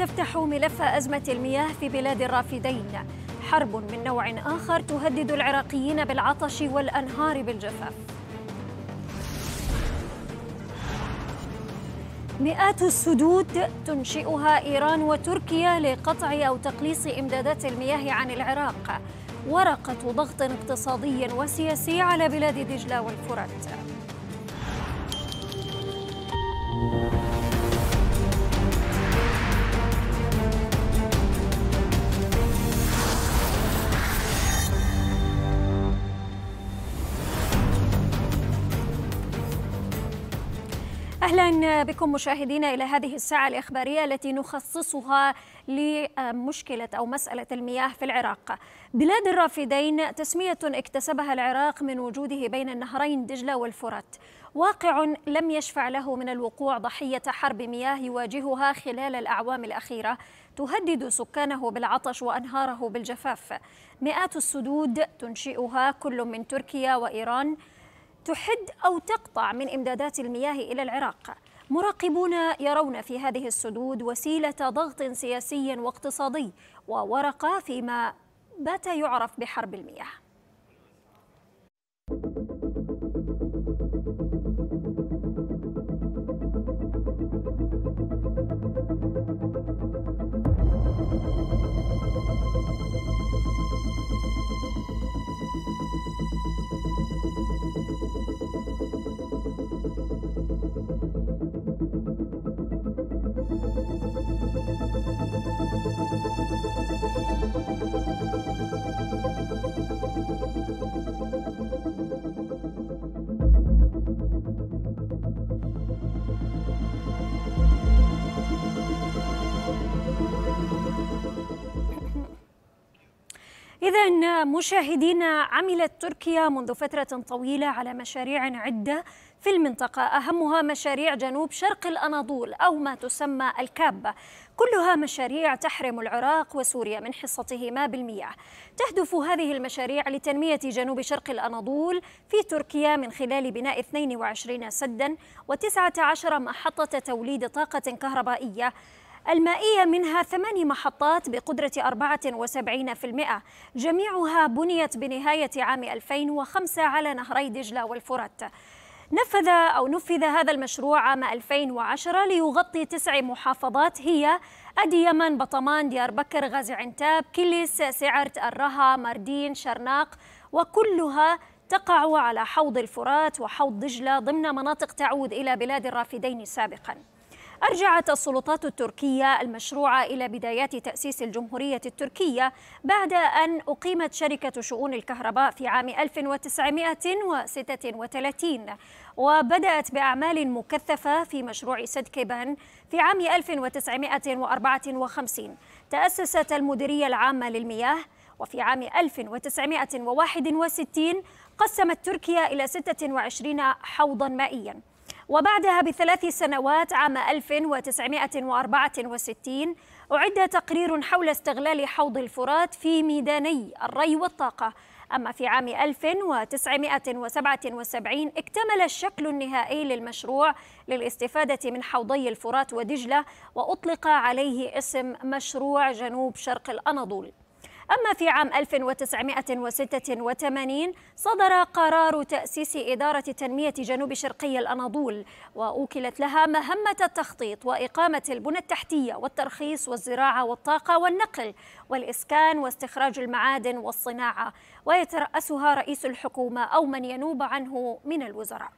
تفتح ملف أزمة المياه في بلاد الرافدين حرب من نوع آخر تهدد العراقيين بالعطش والأنهار بالجفاف مئات السدود تنشئها إيران وتركيا لقطع أو تقليص إمدادات المياه عن العراق ورقة ضغط اقتصادي وسياسي على بلاد دجلة والفرات مرحبا بكم مشاهدينا الى هذه الساعه الاخباريه التي نخصصها لمشكله او مساله المياه في العراق. بلاد الرافدين تسميه اكتسبها العراق من وجوده بين النهرين دجله والفرات. واقع لم يشفع له من الوقوع ضحيه حرب مياه يواجهها خلال الاعوام الاخيره تهدد سكانه بالعطش وانهاره بالجفاف. مئات السدود تنشئها كل من تركيا وايران تحد أو تقطع من إمدادات المياه إلى العراق مراقبون يرون في هذه السدود وسيلة ضغط سياسي واقتصادي وورقة فيما بات يعرف بحرب المياه مشاهدينا عملت تركيا منذ فترة طويلة على مشاريع عدة في المنطقة أهمها مشاريع جنوب شرق الأناضول أو ما تسمى الكابة كلها مشاريع تحرم العراق وسوريا من حصتهما بالمياه تهدف هذه المشاريع لتنمية جنوب شرق الأناضول في تركيا من خلال بناء 22 سدا و19 محطة توليد طاقة كهربائية المائية منها ثماني محطات بقدرة 74% جميعها بنيت بنهاية عام 2005 على نهري دجلة والفرات نفذ أو نفذ هذا المشروع عام 2010 ليغطي تسع محافظات هي أديمن، بطمان، ديار بكر، غازي عنتاب، كليس، سعرت، الرها، ماردين، شرناق وكلها تقع على حوض الفرات وحوض دجلة ضمن مناطق تعود إلى بلاد الرافدين سابقاً أرجعت السلطات التركية المشروع إلى بدايات تأسيس الجمهورية التركية بعد أن أقيمت شركة شؤون الكهرباء في عام 1936 وبدأت بأعمال مكثفة في مشروع سد كيبان في عام 1954 تأسست المديرية العامة للمياه وفي عام 1961 قسمت تركيا إلى 26 حوضا مائيا وبعدها بثلاث سنوات عام 1964 أعد تقرير حول استغلال حوض الفرات في ميداني الري والطاقة أما في عام 1977 اكتمل الشكل النهائي للمشروع للاستفادة من حوضي الفرات ودجلة وأطلق عليه اسم مشروع جنوب شرق الأناضول أما في عام 1986 صدر قرار تأسيس إدارة تنمية جنوب شرقي الأناضول وأوكلت لها مهمة التخطيط وإقامة البنى التحتية والترخيص والزراعة والطاقة والنقل والإسكان واستخراج المعادن والصناعة ويترأسها رئيس الحكومة أو من ينوب عنه من الوزراء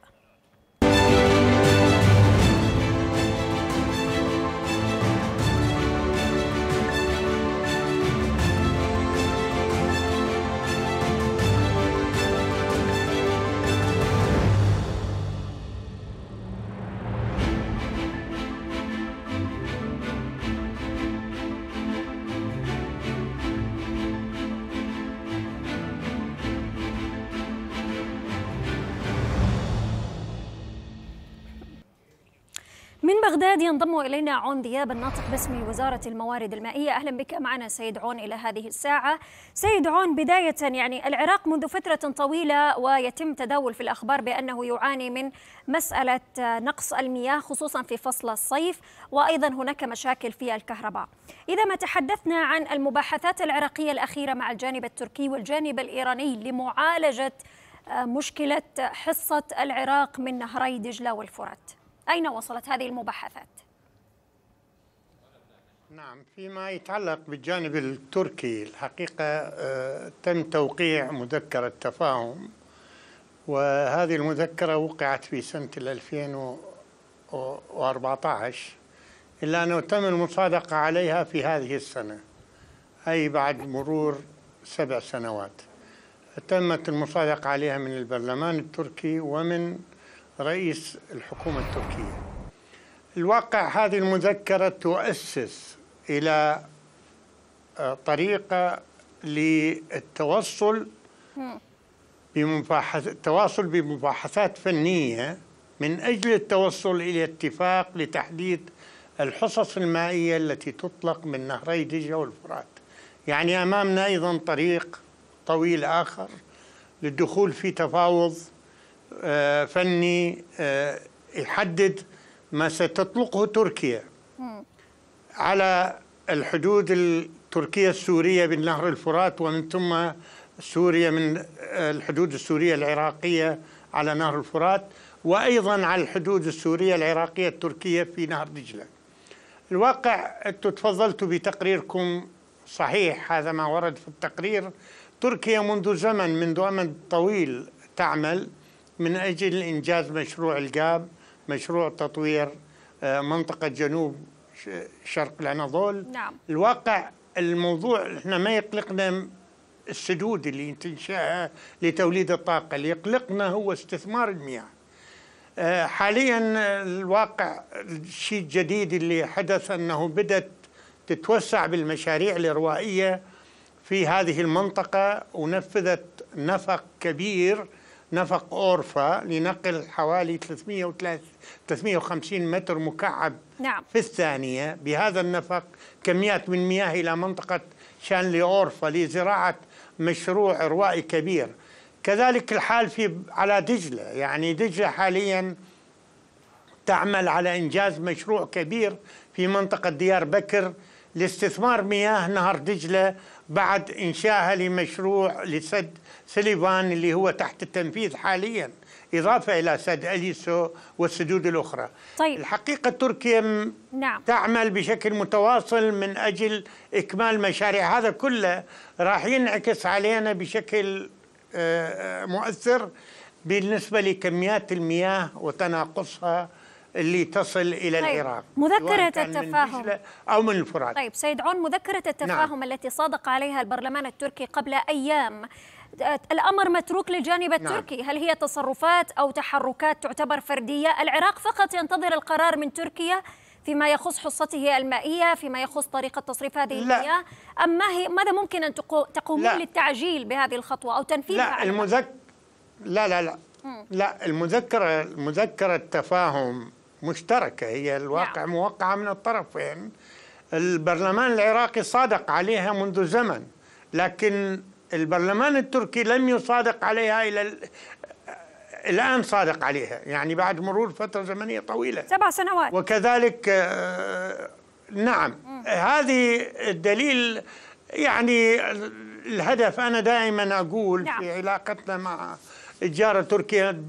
بغداد ينضم إلينا عون دياب الناطق باسم وزارة الموارد المائية أهلا بك معنا سيد عون إلى هذه الساعة سيد عون بداية يعني العراق منذ فترة طويلة ويتم تداول في الأخبار بأنه يعاني من مسألة نقص المياه خصوصا في فصل الصيف وأيضا هناك مشاكل في الكهرباء إذا ما تحدثنا عن المباحثات العراقية الأخيرة مع الجانب التركي والجانب الإيراني لمعالجة مشكلة حصة العراق من نهري دجلة والفرات أين وصلت هذه المباحثات؟ نعم فيما يتعلق بالجانب التركي الحقيقة آه، تم توقيع مذكرة تفاهم وهذه المذكرة وقعت في سنة 2014 إلا أنه تم المصادقة عليها في هذه السنة أي بعد مرور سبع سنوات تمت المصادقة عليها من البرلمان التركي ومن رئيس الحكومة التركية الواقع هذه المذكرة تؤسس إلى آه، طريقة للتوصل بمباحث التواصل بمباحثات فنية من أجل التوصل إلى اتفاق لتحديد الحصص المائية التي تطلق من نهري دجة والفرات يعني أمامنا أيضا طريق طويل آخر للدخول في تفاوض آه، فني آه، يحدد ما ستطلقه تركيا على الحدود التركية السورية بالنهر الفرات ومن ثم سوريا من آه، الحدود السورية العراقية على نهر الفرات وأيضا على الحدود السورية العراقية التركية في نهر دجلة الواقع أنتم تفضلتوا بتقريركم صحيح هذا ما ورد في التقرير تركيا منذ زمن منذ أمد طويل تعمل من أجل إنجاز مشروع الجاب مشروع تطوير آه، منطقة جنوب شرق الأناضول نعم. الواقع الموضوع احنا ما يقلقنا السدود اللي تنشأها لتوليد الطاقة اللي يقلقنا هو استثمار المياه آه، حاليا الواقع الشيء الجديد اللي حدث أنه بدأت تتوسع بالمشاريع الإروائية في هذه المنطقة ونفذت نفق كبير نفق أورفا لنقل حوالي 350 متر مكعب نعم. في الثانية بهذا النفق كميات من مياه إلى منطقة شانلي أورفا لزراعة مشروع روائي كبير كذلك الحال في على دجلة يعني دجلة حاليا تعمل على إنجاز مشروع كبير في منطقة ديار بكر لاستثمار مياه نهر دجلة بعد إنشائها لمشروع لسد سليفان اللي هو تحت التنفيذ حاليا إضافة إلى سد أليسو والسدود الأخرى طيب. الحقيقة تركيا نعم. تعمل بشكل متواصل من أجل إكمال مشاريع هذا كله راح ينعكس علينا بشكل آه، آه، مؤثر بالنسبة لكميات المياه وتناقصها اللي تصل إلى طيب. العراق مذكرة التفاهم من أو من الفرات طيب سيد عون مذكرة التفاهم نعم. التي صادق عليها البرلمان التركي قبل أيام الأمر متروك للجانب نعم. التركي نعم. هل هي تصرفات أو تحركات تعتبر فردية العراق فقط ينتظر القرار من تركيا فيما يخص حصته المائية فيما يخص طريقة تصريف هذه لا. المياه أم ما هي ماذا ممكن أن تقومون للتعجيل بهذه الخطوة أو تنفيذها لا المذك... لا لا لا لا المذكرة مذكرة تفاهم مشتركة هي الواقع نعم. موقعة من الطرفين البرلمان العراقي صادق عليها منذ زمن لكن البرلمان التركي لم يصادق عليها إلى الآن صادق عليها يعني بعد مرور فترة زمنية طويلة سبع سنوات وكذلك آه، نعم م. هذه الدليل يعني الهدف أنا دائما أقول نعم. في علاقتنا مع الجارة تركيا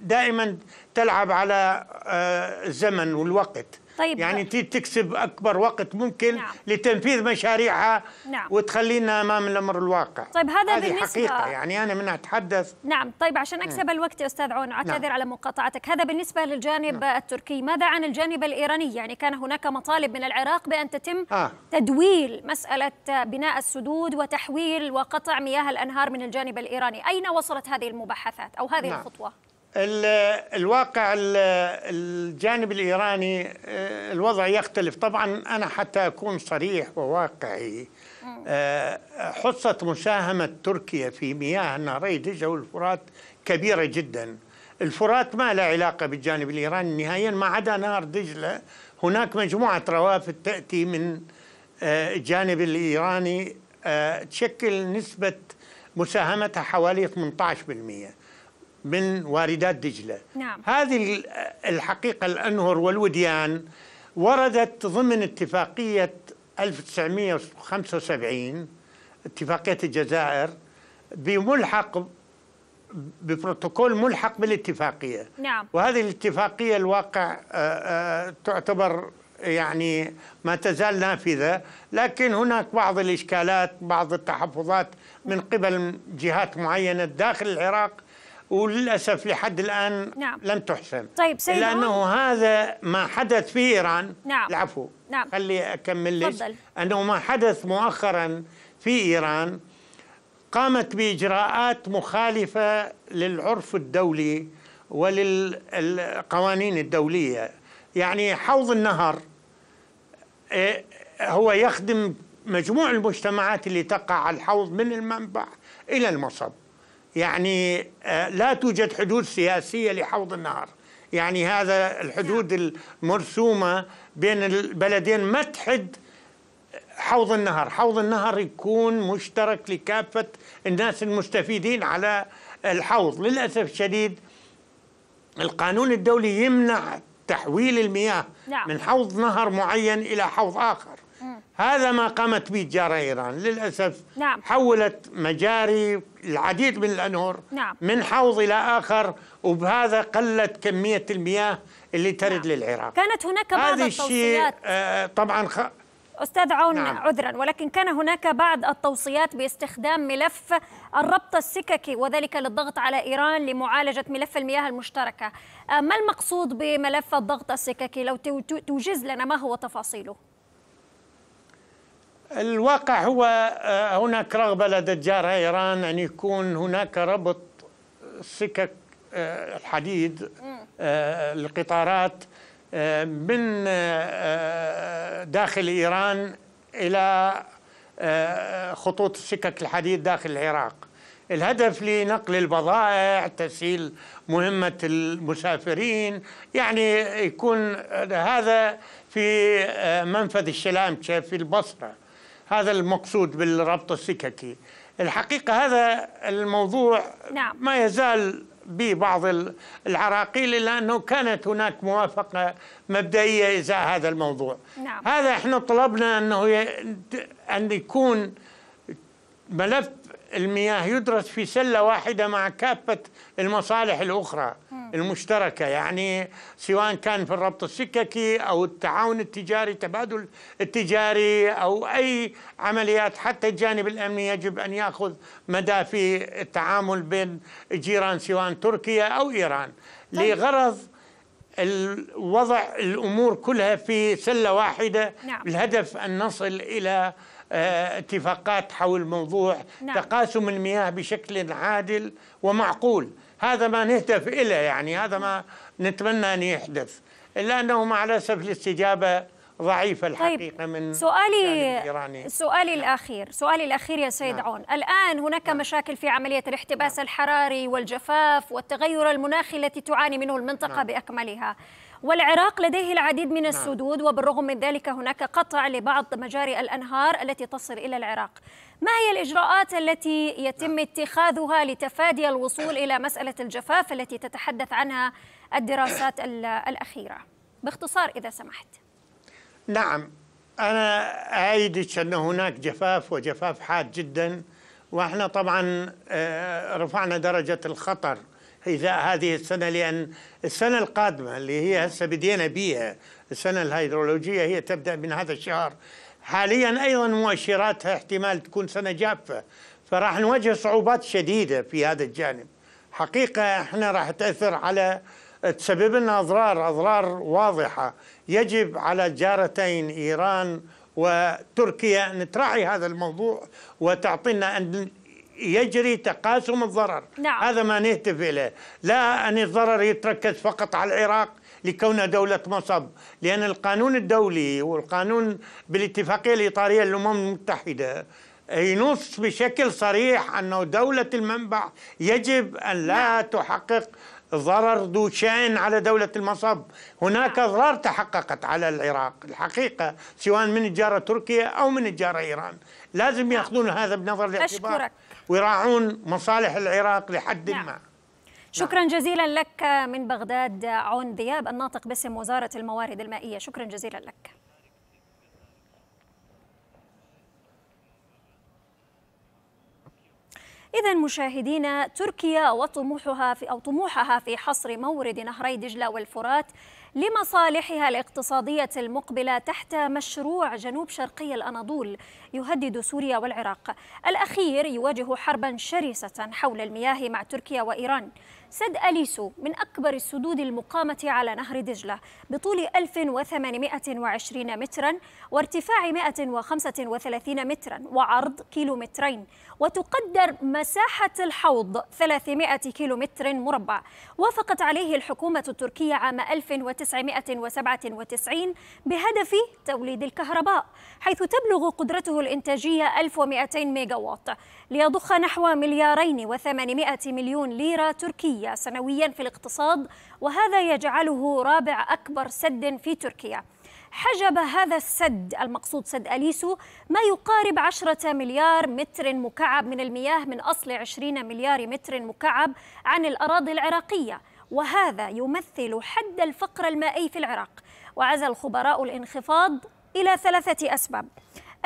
دائما تلعب على آه، الزمن والوقت طيب يعني انت تكسب اكبر وقت ممكن نعم. لتنفيذ مشاريعها نعم. وتخلينا امام الامر الواقع طيب هذا هذه بالنسبة... حقيقه يعني انا من اتحدث نعم طيب عشان نعم. اكسب الوقت استاذ عون اعتذر نعم. على مقاطعتك هذا بالنسبه للجانب نعم. التركي ماذا عن الجانب الايراني يعني كان هناك مطالب من العراق بان تتم آه. تدويل مساله بناء السدود وتحويل وقطع مياه الانهار من الجانب الايراني اين وصلت هذه المباحثات او هذه نعم. الخطوه الواقع الجانب الايراني آه، الوضع يختلف طبعا انا حتى اكون صريح وواقعي آه، حصه مساهمه تركيا في مياه نهري دجله والفرات كبيره جدا الفرات ما له علاقه بالجانب الايراني نهائيا ما عدا نهر دجله هناك مجموعه روافد تاتي من الجانب آه، الايراني تشكل نسبه مساهمتها حوالي 18% من واردات دجلة نعم. هذه الحقيقة الأنهر والوديان وردت ضمن اتفاقية 1975 اتفاقية الجزائر بملحق ببروتوكول ملحق بالاتفاقية نعم. وهذه الاتفاقية الواقع آه، آه، تعتبر يعني ما تزال نافذة لكن هناك بعض الإشكالات بعض التحفظات من قبل جهات معينة داخل العراق وللاسف لحد الان نعم. لم تحسم طيب سيد لانه عمر. هذا ما حدث في ايران نعم العفو نعم خلي اكمل لك انه ما حدث مؤخرا في ايران قامت باجراءات مخالفه للعرف الدولي وللقوانين الدوليه يعني حوض النهر إيه، هو يخدم مجموع المجتمعات اللي تقع على الحوض من المنبع الى المصب يعني آه, لا توجد حدود سياسية لحوض النهر يعني هذا الحدود نعم. المرسومة بين البلدين ما تحد حوض النهر حوض النهر يكون مشترك لكافة الناس المستفيدين على الحوض للأسف الشديد القانون الدولي يمنع تحويل المياه نعم. من حوض نهر معين إلى حوض آخر هذا ما قامت به تجارة إيران للأسف نعم. حولت مجاري العديد من الأنهر نعم. من حوض إلى آخر وبهذا قلت كمية المياه اللي ترد نعم. للعراق كانت هناك بعض التوصيات آه طبعا خ... أستاذ عون نعم. عذرا ولكن كان هناك بعض التوصيات باستخدام ملف الربط السككي وذلك للضغط على إيران لمعالجة ملف المياه المشتركة آه، ما المقصود بملف الضغط السككي لو توجز لنا ما هو تفاصيله؟ الواقع هو آه، هناك رغبة لدى الجارة إيران أن يكون هناك ربط سكك الحديد آه، آه، القطارات من داخل إيران إلى خطوط سكك الحديد داخل العراق الهدف لنقل البضائع تسهيل مهمة المسافرين يعني يكون هذا في منفذ الشلامشة في البصرة هذا المقصود بالربط السككي الحقيقة هذا الموضوع نعم. ما يزال ببعض العراقيل إلا أنه كانت هناك موافقة مبدئية إزاء هذا الموضوع نعم. هذا إحنا طلبنا أنه ي... أن يكون ملف المياه يدرس في سلة واحدة مع كافة المصالح الأخرى المشتركة يعني سواء كان في الربط السككي أو التعاون التجاري تبادل التجاري أو أي عمليات حتى الجانب الأمني يجب أن يأخذ مدى في التعامل بين جيران سواء تركيا أو إيران طيب. لغرض وضع الأمور كلها في سلة واحدة نعم. الهدف أن نصل إلى اتفاقات حول موضوع نعم. تقاسم المياه بشكل عادل ومعقول هذا ما نهدف إليه يعني هذا ما نتمنى أن يحدث إلا أنه مع الأسف الاستجابة ضعيفة طيب، الحقيقة طيب. من سؤالي يعني سؤالي نعم. الأخير سؤالي الأخير يا سيد نعم. عون الآن هناك نعم. مشاكل في عملية الاحتباس نعم. الحراري والجفاف والتغير المناخي التي تعاني منه المنطقة نعم. بأكملها والعراق لديه العديد من نعم. السدود وبالرغم من ذلك هناك قطع لبعض مجاري الأنهار التي تصل إلى العراق ما هي الإجراءات التي يتم نعم. اتخاذها لتفادي الوصول إلى مسألة الجفاف التي تتحدث عنها الدراسات الأخيرة باختصار إذا سمحت نعم أنا أعيدك أن هناك جفاف وجفاف حاد جدا وإحنا طبعا آه، رفعنا درجة الخطر هذه السنة لأن السنة القادمة اللي هي هسه بدينا بيها السنة الهيدرولوجية هي تبدأ من هذا الشهر حاليا أيضا مؤشراتها احتمال تكون سنة جافة فراح نواجه صعوبات شديدة في هذا الجانب حقيقة احنا راح تأثر على تسبب لنا أضرار أضرار واضحة يجب على الجارتين إيران وتركيا أن تراعي هذا الموضوع وتعطينا أن يجري تقاسم الضرر نعم. هذا ما نهتف إليه لا أن الضرر يتركز فقط على العراق لكونها دولة مصب لأن القانون الدولي والقانون بالاتفاقية الإطارية للأمم المتحدة ينص بشكل صريح أنه دولة المنبع يجب أن لا نعم. تحقق ضرر ذو شأن على دولة المصب هناك نعم. أضرار تحققت على العراق الحقيقة سواء من الجارة تركيا أو من الجارة إيران لازم نعم. يأخذون هذا بنظر الاعتبار أشكرك ويراعون مصالح العراق لحد نعم. ما نعم. شكرا جزيلا لك من بغداد عون ذياب الناطق باسم وزارة الموارد المائية شكرا جزيلا لك إذا مشاهدينا تركيا وطموحها في أو طموحها في حصر مورد نهري دجلة والفرات لمصالحها الاقتصادية المقبلة تحت مشروع جنوب شرقي الأناضول يهدد سوريا والعراق الأخير يواجه حربا شرسة حول المياه مع تركيا وإيران سد أليسو من أكبر السدود المقامة على نهر دجلة بطول 1820 مترا وارتفاع 135 مترا وعرض كيلومترين وتقدر مساحة الحوض 300 كيلومتر مربع وافقت عليه الحكومة التركية عام 1997 بهدف توليد الكهرباء حيث تبلغ قدرته الإنتاجية 1200 ميجاوات ليضخ نحو مليارين و800 مليون ليرة تركية مالية سنويا في الاقتصاد وهذا يجعله رابع أكبر سد في تركيا حجب هذا السد المقصود سد أليسو ما يقارب 10 مليار متر مكعب من المياه من أصل 20 مليار متر مكعب عن الأراضي العراقية وهذا يمثل حد الفقر المائي في العراق وعزى الخبراء الانخفاض إلى ثلاثة أسباب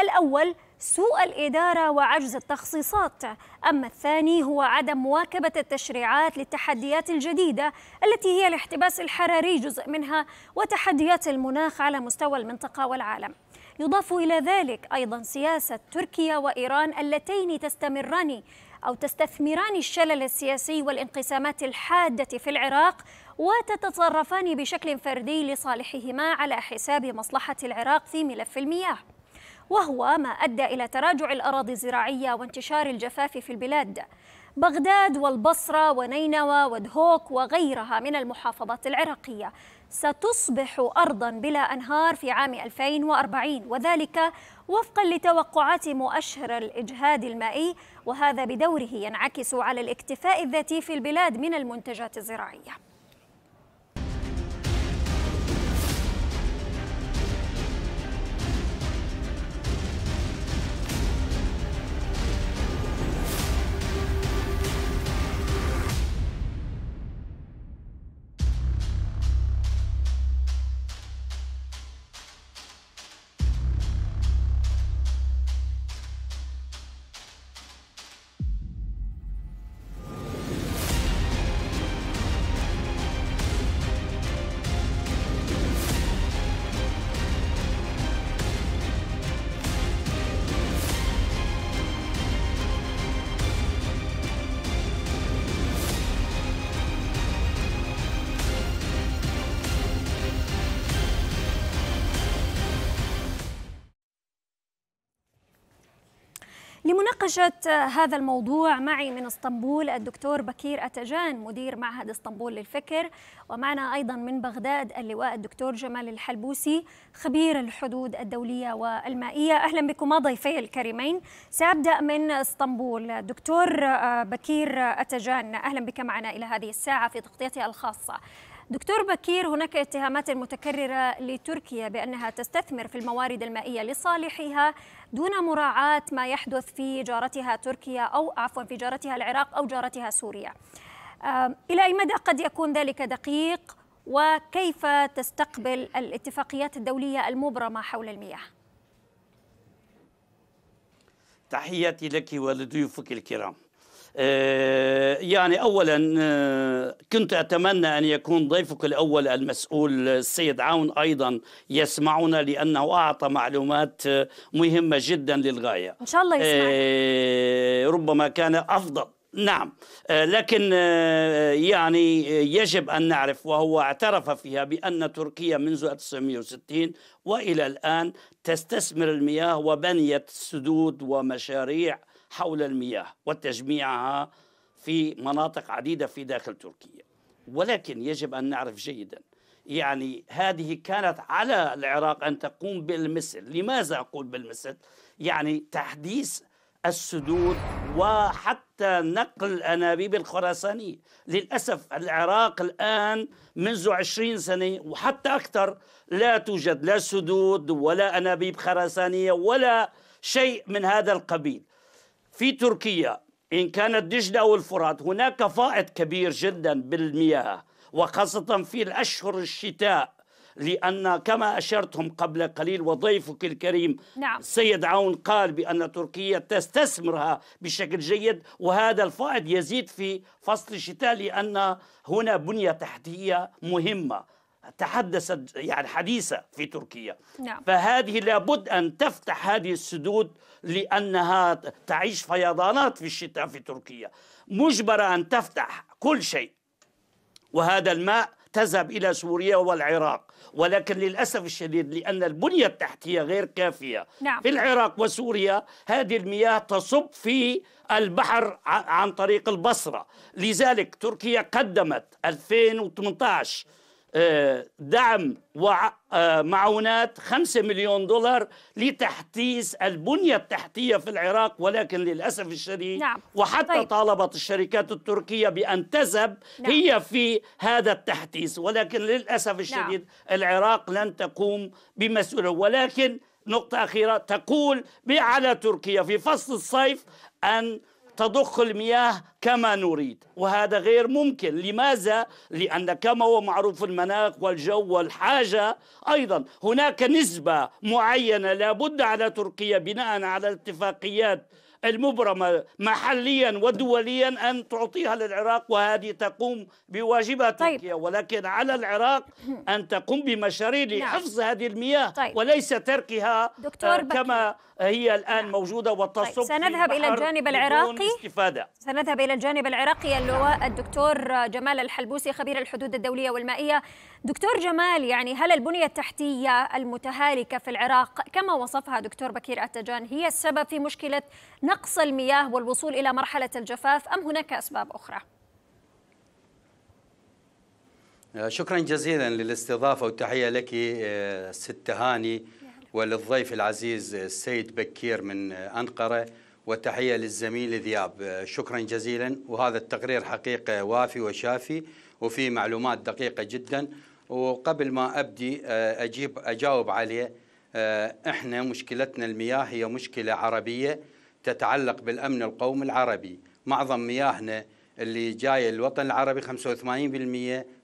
الأول سوء الإدارة وعجز التخصيصات أما الثاني هو عدم مواكبة التشريعات للتحديات الجديدة التي هي الاحتباس الحراري جزء منها وتحديات المناخ على مستوى المنطقة والعالم يضاف إلى ذلك أيضا سياسة تركيا وإيران اللتين تستمران أو تستثمران الشلل السياسي والانقسامات الحادة في العراق وتتصرفان بشكل فردي لصالحهما على حساب مصلحة العراق في ملف المياه وهو ما أدى إلى تراجع الأراضي الزراعية وانتشار الجفاف في البلاد بغداد والبصرة ونينوى ودهوك وغيرها من المحافظات العراقية ستصبح أرضا بلا أنهار في عام 2040 وذلك وفقا لتوقعات مؤشر الإجهاد المائي وهذا بدوره ينعكس على الاكتفاء الذاتي في البلاد من المنتجات الزراعية لمناقشة هذا الموضوع معي من اسطنبول الدكتور بكير أتجان مدير معهد اسطنبول للفكر ومعنا أيضا من بغداد اللواء الدكتور جمال الحلبوسي خبير الحدود الدولية والمائية أهلا بكما ضيفي الكريمين سأبدأ من اسطنبول دكتور آه، بكير أتجان أهلا بك معنا إلى هذه الساعة في تغطيتها الخاصة دكتور بكير هناك اتهامات متكررة لتركيا بأنها تستثمر في الموارد المائية لصالحها دون مراعاة ما يحدث في جارتها تركيا أو عفوا في جارتها العراق أو جارتها سوريا إلى أي مدى قد يكون ذلك دقيق وكيف تستقبل الاتفاقيات الدولية المبرمة حول المياه تحياتي لك ولضيوفك الكرام آه، يعني اولا آه، كنت اتمنى ان يكون ضيفك الاول المسؤول السيد عون ايضا يسمعنا لانه اعطى معلومات آه، مهمه جدا للغايه ان شاء الله يسمعنا ربما كان افضل نعم لكن يعني يجب أن نعرف وهو اعترف فيها بأن تركيا منذ 1960 وإلى الآن تستثمر المياه وبنيت سدود ومشاريع حول المياه وتجميعها في مناطق عديدة في داخل تركيا ولكن يجب أن نعرف جيدا يعني هذه كانت على العراق أن تقوم بالمثل لماذا أقول بالمثل؟ يعني تحديث السدود وحتى نقل الأنابيب الخراسانية للأسف العراق الآن منذ عشرين سنة وحتى أكثر لا توجد لا سدود ولا أنابيب خراسانية ولا شيء من هذا القبيل في تركيا إن كانت دجلة أو الفرات هناك فائض كبير جدا بالمياه وخاصة في الأشهر الشتاء لأن كما أشرتم قبل قليل وضيفك الكريم نعم. سيد عون قال بأن تركيا تستثمرها بشكل جيد وهذا الفائض يزيد في فصل الشتاء لأن هنا بنية تحتية مهمة تحدثت يعني حديثة في تركيا نعم. فهذه لابد أن تفتح هذه السدود لأنها تعيش فيضانات في الشتاء في تركيا مجبرة أن تفتح كل شيء وهذا الماء تذهب إلى سوريا والعراق ولكن للأسف الشديد لأن البنية التحتية غير كافية نعم. في العراق وسوريا هذه المياه تصب في البحر عن طريق البصرة لذلك تركيا قدمت 2018 دعم ومعونات آه، 5 مليون دولار لتحديث البنية التحتية في العراق ولكن للأسف الشديد نعم. وحتى طيب. طالبت الشركات التركية بأن تذهب نعم. هي في هذا التحديث ولكن للأسف نعم. الشديد نعم. العراق لن تقوم بمسؤولية ولكن نقطة أخيرة تقول على تركيا في فصل الصيف أن تضخ المياه كما نريد وهذا غير ممكن لماذا؟ لأن كما هو معروف المناخ والجو والحاجة أيضا هناك نسبة معينة لابد على تركيا بناء على الاتفاقيات المبرمة محليا ودوليا أن تعطيها للعراق وهذه تقوم بواجبها طيب. تركيا ولكن على العراق أن تقوم بمشاريع نعم. لحفظ نعم. هذه المياه طيب. وليس تركها دكتور آه، كما بكي. هي الآن نعم. موجودة وتصب طيب سنذهب إلى الجانب العراقي استفادة. سنذهب إلى الجانب العراقي اللواء الدكتور جمال الحلبوسي خبير الحدود الدولية والمائية دكتور جمال يعني هل البنية التحتية المتهالكة في العراق كما وصفها دكتور بكير أتجان هي السبب في مشكلة نقص المياه والوصول إلى مرحلة الجفاف أم هناك أسباب أخرى؟ آه، شكرا جزيلا للاستضافة والتحية لك آه، ست هاني وللضيف العزيز السيد بكير من أنقرة وتحية للزميل ذياب شكرا جزيلا وهذا التقرير حقيقة وافي وشافي وفي معلومات دقيقة جدا وقبل ما أبدي آه، أجيب أجاوب عليه آه، إحنا مشكلتنا المياه هي مشكلة عربية تتعلق بالأمن القومي العربي معظم مياهنا اللي جاية الوطن العربي 85%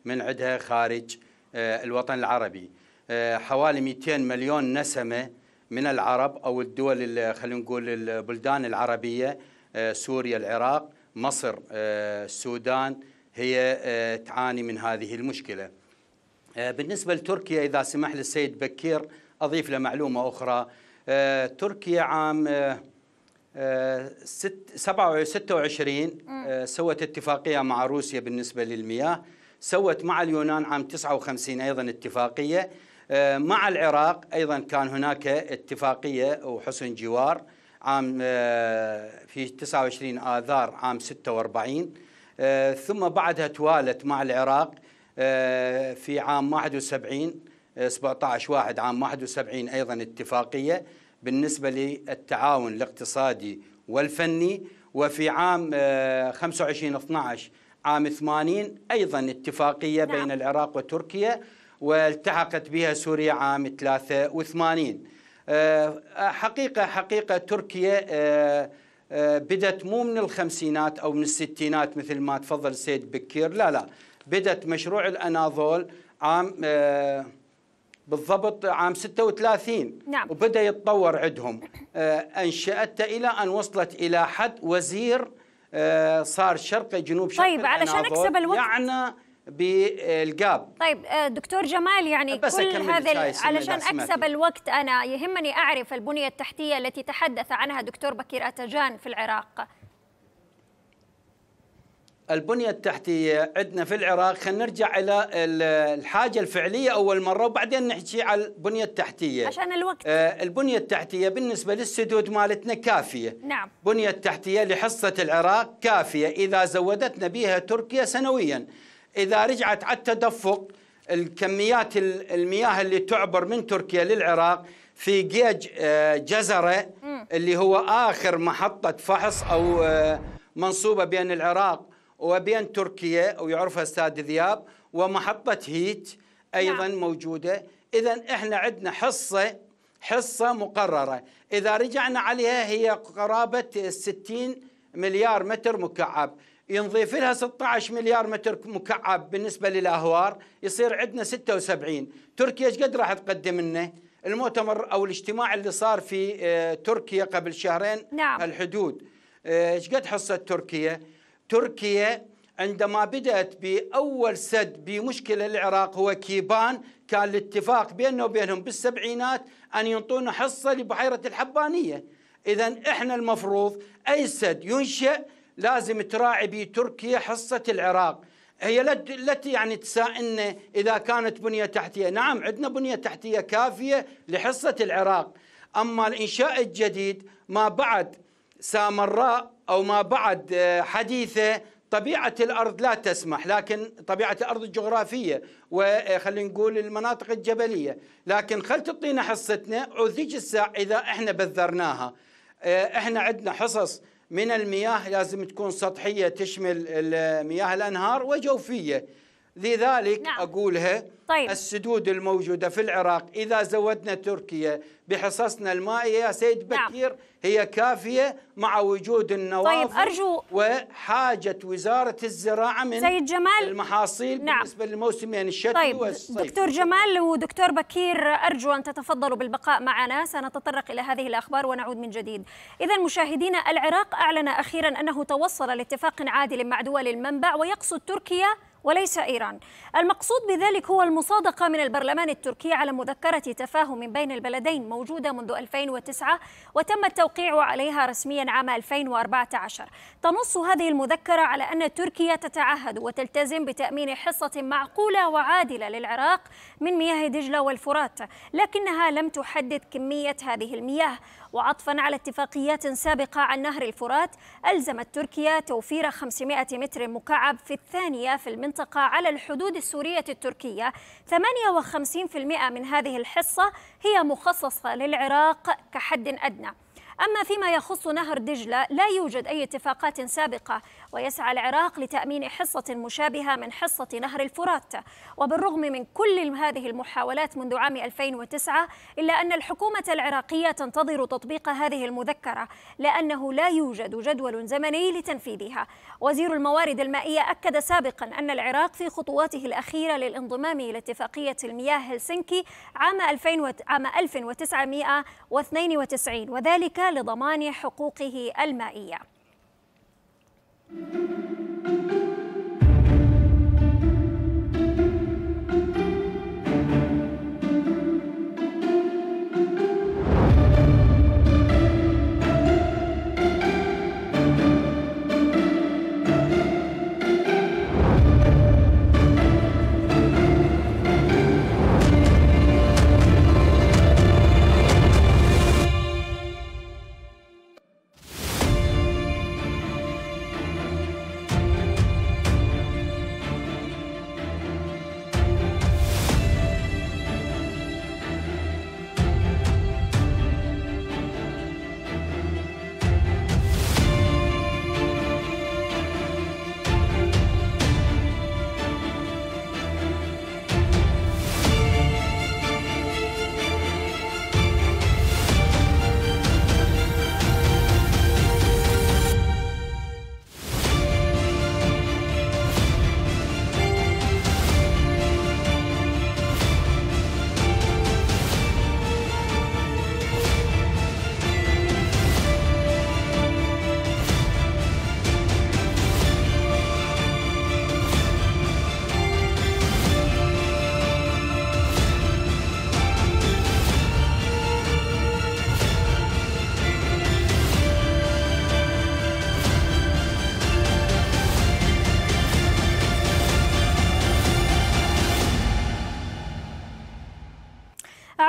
من عندها خارج آه، الوطن العربي آه، حوالي 200 مليون نسمه من العرب او الدول خلينا نقول البلدان العربيه آه، سوريا العراق مصر آه، السودان هي تعاني من هذه المشكله. بالنسبه لتركيا اذا سمح لي السيد بكير اضيف له معلومه اخرى تركيا عام 26 سوت اتفاقيه مع روسيا بالنسبه للمياه سوت مع اليونان عام 59 ايضا اتفاقيه آه، مع العراق أيضا كان هناك اتفاقية وحسن جوار عام آه، في 29 آذار عام 46 آه، ثم بعدها توالت مع العراق في عام 71 17 واحد عام 71 أيضا اتفاقية بالنسبة للتعاون الاقتصادي والفني وفي عام 25 12 عام 80 أيضا اتفاقية نعم. بين العراق وتركيا والتحقت بها سوريا عام 83 آه، حقيقة حقيقة تركيا آه، آه، بدت مو من الخمسينات أو من الستينات مثل ما تفضل السيد بكير لا لا بدت مشروع الأناضول عام بالضبط عام 36 نعم. وبدأ يتطور عندهم أنشأت إلى أن وصلت إلى حد وزير صار شرق جنوب شرق طيب علشان أكسب الوقت يعني بالجاب طيب آه، دكتور جمال يعني بس كل هذا علشان اكسب الوقت انا يهمني اعرف البنيه التحتيه التي تحدث عنها دكتور بكير اتجان في العراق البنية التحتية عندنا في العراق خلينا نرجع إلى الحاجة الفعلية أول مرة وبعدين نحكي على البنية التحتية عشان الوقت آه، البنية التحتية بالنسبة للسدود مالتنا كافية نعم بنية التحتية لحصة العراق كافية إذا زودتنا بها تركيا سنوياً إذا رجعت على التدفق الكميات المياه اللي تعبر من تركيا للعراق في جيج آه، جزرة اللي هو آخر محطة فحص أو آه، منصوبة بين العراق وبين تركيا ويعرفها استاذ ذياب ومحطة هيت أيضا نعم. موجودة إذا إحنا عندنا حصة حصة مقررة إذا رجعنا عليها هي قرابة 60 مليار متر مكعب ينضيف لها 16 مليار متر مكعب بالنسبة للأهوار يصير عندنا 76 تركيا ايش قد راح تقدم لنا المؤتمر أو الاجتماع اللي صار في آه، تركيا قبل شهرين نعم. الحدود آه، ايش قد حصة تركيا تركيا عندما بدأت بأول سد بمشكلة العراق هو كيبان كان الاتفاق بيننا وبينهم بالسبعينات أن ينطونا حصة لبحيرة الحبانية إذا إحنا المفروض أي سد ينشئ لازم تراعي بتركيا حصة العراق هي لا يعني تسائلنا إذا كانت بنية تحتية نعم عندنا بنية تحتية كافية لحصة العراق أما الإنشاء الجديد ما بعد سامراء أو ما بعد آه، حديثة طبيعة الأرض لا تسمح لكن طبيعة الأرض الجغرافية وخلينا آه، نقول المناطق الجبلية لكن خل تعطينا حصتنا وذيك الساعة إذا إحنا بذرناها آه، إحنا عندنا حصص من المياه لازم تكون سطحية تشمل مياه الأنهار وجوفية لذلك نعم. أقولها طيب. السدود الموجودة في العراق إذا زودنا تركيا بحصصنا المائية يا سيد نعم. بكير نعم. هي كافية مع وجود النوافذ طيب أرجو وحاجة وزارة الزراعة من سيد جمال المحاصيل نعم. بالنسبة للموسمين الشتوي طيب. والصيف دكتور جمال ودكتور بكير أرجو أن تتفضلوا بالبقاء معنا سنتطرق إلى هذه الأخبار ونعود من جديد إذا مشاهدينا العراق أعلن أخيرا أنه توصل لاتفاق عادل مع دول المنبع ويقصد تركيا وليس إيران المقصود بذلك هو المصادقة من البرلمان التركي على مذكرة تفاهم بين البلدين موجودة منذ 2009 وتم التوقيع عليها رسميا عام 2014 تنص هذه المذكرة على أن تركيا تتعهد وتلتزم بتأمين حصة معقولة وعادلة للعراق من مياه دجلة والفرات لكنها لم تحدد كمية هذه المياه وعطفا على اتفاقيات سابقة عن نهر الفرات ألزمت تركيا توفير 500 متر مكعب في الثانية في المنطقة على الحدود السورية التركية 58% من هذه الحصة هي مخصصة للعراق كحد أدنى أما فيما يخص نهر دجلة لا يوجد أي اتفاقات سابقة ويسعى العراق لتأمين حصة مشابهة من حصة نهر الفرات وبالرغم من كل هذه المحاولات منذ عام 2009 إلا أن الحكومة العراقية تنتظر تطبيق هذه المذكرة لأنه لا يوجد جدول زمني لتنفيذها وزير الموارد المائية أكد سابقا أن العراق في خطواته الأخيرة للانضمام إلى اتفاقية المياه هلسنكي عام 1992 وذلك لضمان حقوقه المائية thank you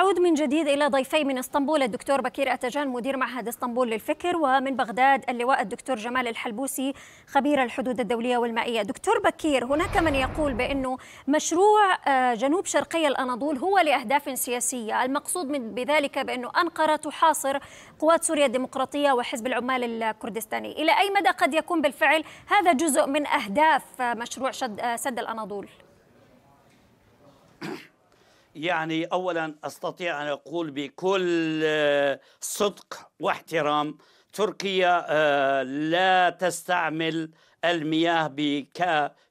نعود من جديد إلى ضيفي من اسطنبول الدكتور بكير أتجان مدير معهد اسطنبول للفكر ومن بغداد اللواء الدكتور جمال الحلبوسي خبير الحدود الدولية والمائية دكتور بكير هناك من يقول بأنه مشروع آه، جنوب شرقي الأناضول هو لأهداف سياسية المقصود من بذلك بأنه أنقرة تحاصر قوات سوريا الديمقراطية وحزب العمال الكردستاني إلى أي مدى قد يكون بالفعل هذا جزء من أهداف آه، مشروع آه، سد الأناضول يعني اولا استطيع ان اقول بكل آه، صدق واحترام تركيا آه، لا تستعمل المياه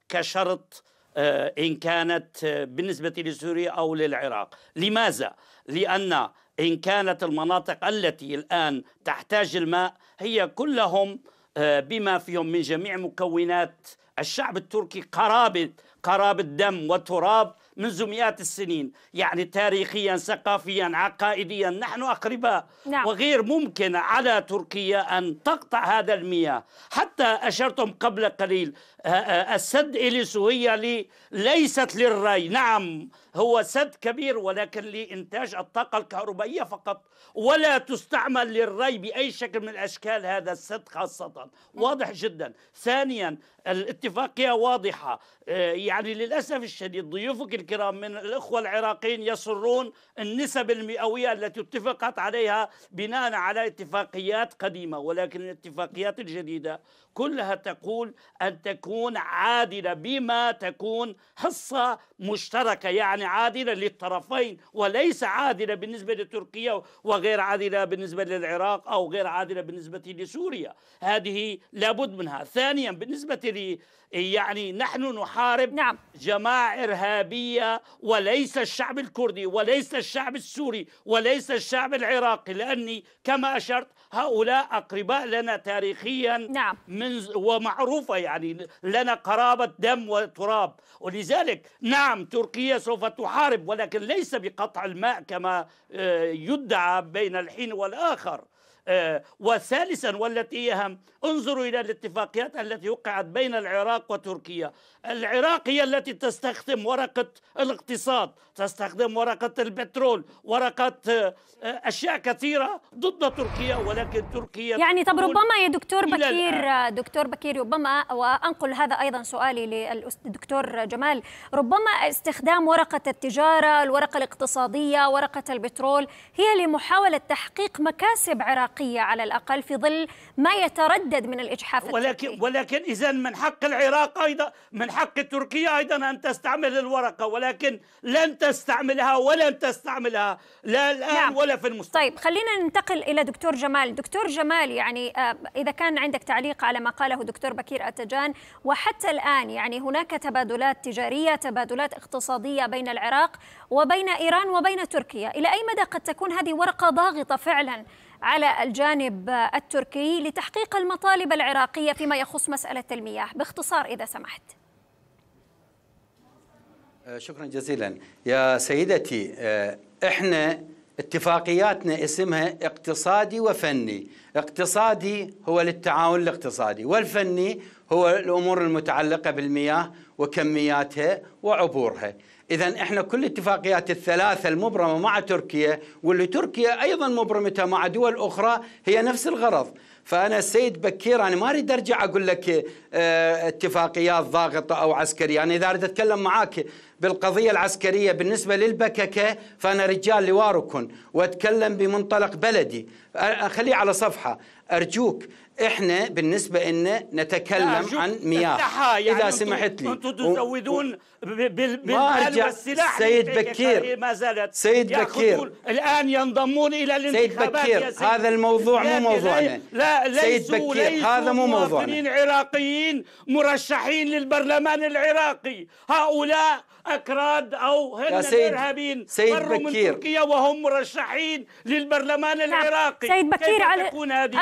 كشرط آه، ان كانت بالنسبه لسوريا او للعراق، لماذا؟ لان ان كانت المناطق التي الان تحتاج الماء هي كلهم بما فيهم من جميع مكونات الشعب التركي قرابه قرابه دم وتراب منذ مئات السنين يعني تاريخيا ثقافيا عقائديا نحن أقرباء نعم. وغير ممكن على تركيا أن تقطع هذا المياه حتى أشرتم قبل قليل آه، آه، السد إلي هي لي ليست للري نعم هو سد كبير ولكن لإنتاج الطاقة الكهربائية فقط ولا تستعمل للري بأي شكل من الأشكال هذا السد خاصة واضح جدا ثانيا الاتفاقية واضحة آه، يعني للأسف الشديد ضيوفك الكرام من الإخوة العراقيين يصرون النسب المئوية التي اتفقت عليها بناء على اتفاقيات قديمة ولكن الاتفاقيات الجديدة كلها تقول أن تكون تكون عادله بما تكون حصه مشتركه يعني عادله للطرفين وليس عادله بالنسبه لتركيا وغير عادله بالنسبه للعراق او غير عادله بالنسبه لسوريا هذه لابد منها ثانيا بالنسبه لي يعني نحن نحارب نعم. جماعه ارهابيه وليس الشعب الكردي وليس الشعب السوري وليس الشعب العراقي لاني كما اشرت هؤلاء أقرباء لنا تاريخيا نعم. من ومعروفة يعني لنا قرابة دم وتراب ولذلك نعم تركيا سوف تحارب ولكن ليس بقطع الماء كما آه، يدعى بين الحين والآخر آه، وثالثا والتي أهم انظروا إلى الاتفاقيات التي وقعت بين العراق وتركيا العراق هي التي تستخدم ورقة الاقتصاد تستخدم ورقة البترول ورقة آه، أشياء كثيرة ضد تركيا ولكن تركيا يعني طب ربما يا دكتور بكير دكتور بكير ربما وأنقل هذا أيضا سؤالي للدكتور جمال ربما استخدام ورقة التجارة الورقة الاقتصادية ورقة البترول هي لمحاولة تحقيق مكاسب عراقية على الأقل في ظل ما يتردد من الإجحاف ولكن التركي. ولكن إذا من حق العراق أيضا من حق تركيا أيضا أن تستعمل الورقة ولكن لن تستعملها ولن تستعملها لا الآن نعم. ولا في المستقبل طيب خلينا ننتقل إلى دكتور جمال دكتور جمال يعني آه، إذا كان عندك تعليق على ما قاله دكتور بكير أتجان وحتى الآن يعني هناك تبادلات تجارية تبادلات اقتصادية بين العراق وبين إيران وبين تركيا إلى أي مدى قد تكون هذه ورقة ضاغطة فعلا على الجانب التركي لتحقيق المطالب العراقية فيما يخص مسألة المياه باختصار إذا سمحت آه، شكرا جزيلا يا سيدتي آه، احنا اتفاقياتنا اسمها اقتصادي وفني اقتصادي هو للتعاون الاقتصادي والفني هو الامور المتعلقه بالمياه وكمياتها وعبورها اذا احنا كل اتفاقيات الثلاثه المبرمه مع تركيا واللي تركيا ايضا مبرمتها مع دول اخرى هي نفس الغرض فانا السيد بكير انا ما اريد ارجع اقول لك آه، اتفاقيات ضاغطه او عسكريه انا اذا اريد اتكلم معاك بالقضية العسكرية بالنسبة للبككة فأنا رجال لواركن وأتكلم بمنطلق بلدي أخليه على صفحة أرجوك احنا بالنسبه إن نتكلم عن مياه يعني اذا سمحت لي انتم تزودون و... بالمال والسلاح سيد بكير ما زالت سيد بكير الان ينضمون الى الانتخابات سيد بكير سيد. هذا الموضوع مو موضوعنا لا سيد بكير هذا مو موضوعنا مواطنين عراقيين مرشحين للبرلمان العراقي هؤلاء اكراد او هن سيد الارهابيين سيد بروا بكير. من تركيا وهم مرشحين للبرلمان نعم. العراقي سيد بكير على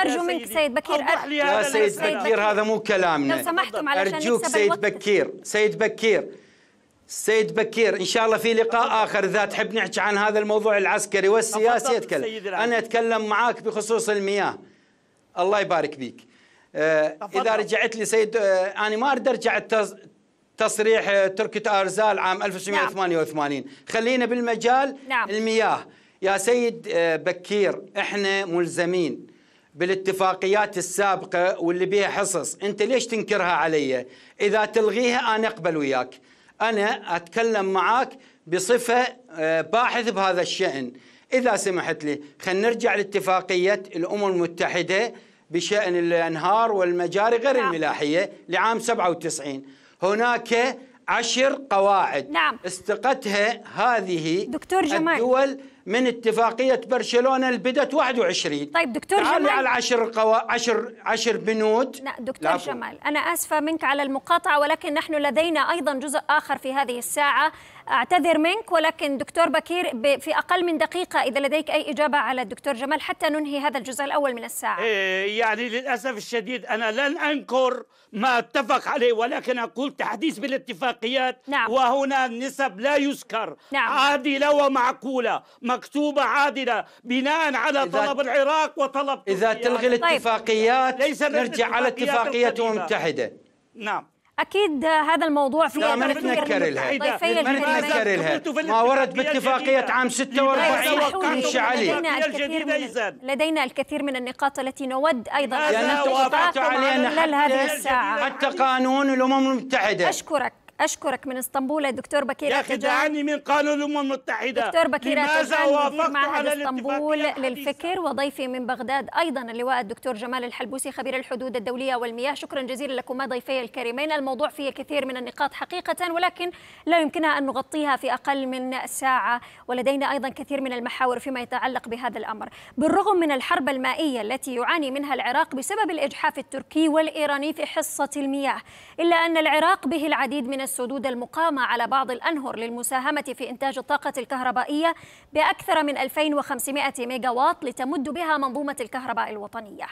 ارجو منك سيد بكير أر... يا سيد بكير, بكير هذا مو كلامنا لو سمحتم علشان ارجوك سيد بكير سيد بكير سيد بكير ان شاء الله في لقاء اخر اذا تحب نحكي عن هذا الموضوع العسكري والسياسي اتكلم انا اتكلم معاك بخصوص المياه الله يبارك بيك آه، اذا رجعت لي سيد آه، انا ما اريد ارجع تصريح تركة أرزال عام 1988 نعم. خلينا بالمجال نعم. المياه يا سيد آه، بكير احنا ملزمين بالاتفاقيات السابقة واللي بيها حصص انت ليش تنكرها علي اذا تلغيها انا اقبل وياك انا اتكلم معاك بصفة آه، باحث بهذا الشأن اذا سمحت لي خلينا نرجع لاتفاقية الامم المتحدة بشأن الانهار والمجاري غير نعم. الملاحية لعام 97 هناك عشر قواعد نعم. استقتها هذه دكتور جمال الدول من اتفاقية برشلونة اللي 21 طيب دكتور جمال على عشر قوا... عشر عشر بنود لا دكتور لابو. جمال أنا آسفة منك على المقاطعة ولكن نحن لدينا أيضا جزء آخر في هذه الساعة أعتذر منك ولكن دكتور بكير في أقل من دقيقة إذا لديك أي إجابة على الدكتور جمال حتى ننهي هذا الجزء الأول من الساعة إيه، يعني للأسف الشديد أنا لن أنكر ما اتفق عليه ولكن أقول تحديث بالاتفاقيات نعم. وهنا النسب لا يذكر نعم. عادلة ومعقولة مكتوبة عادلة بناء على طلب العراق وطلب إذا تلغي طيب. الاتفاقيات طيب. ليس نرجع على اتفاقية المتحدة نعم اكيد هذا الموضوع في لا ما نتنكر لها طيب، طيب، ما نتنكر لها ما ورد باتفاقيه عام 46 امشي عليه لدينا الكثير من النقاط التي نود ايضا ان نتوافق علينا حتى, حتى قانون الامم المتحده اشكرك أشكرك من اسطنبول الدكتور بكير يا أخي دعني من قانون الأمم المتحدة دكتور بكير لماذا وافقت على اسطنبول للفكر وضيفي من بغداد أيضا اللواء الدكتور جمال الحلبوسي خبير الحدود الدولية والمياه شكرا جزيلا لكما ضيفي الكريمين الموضوع فيه كثير من النقاط حقيقة ولكن لا يمكنها أن نغطيها في أقل من ساعة ولدينا أيضا كثير من المحاور فيما يتعلق بهذا الأمر بالرغم من الحرب المائية التي يعاني منها العراق بسبب الإجحاف التركي والإيراني في حصة المياه إلا أن العراق به العديد من السدود المقامة على بعض الأنهر للمساهمة في إنتاج الطاقة الكهربائية بأكثر من 2500 ميجاوات لتمد بها منظومة الكهرباء الوطنية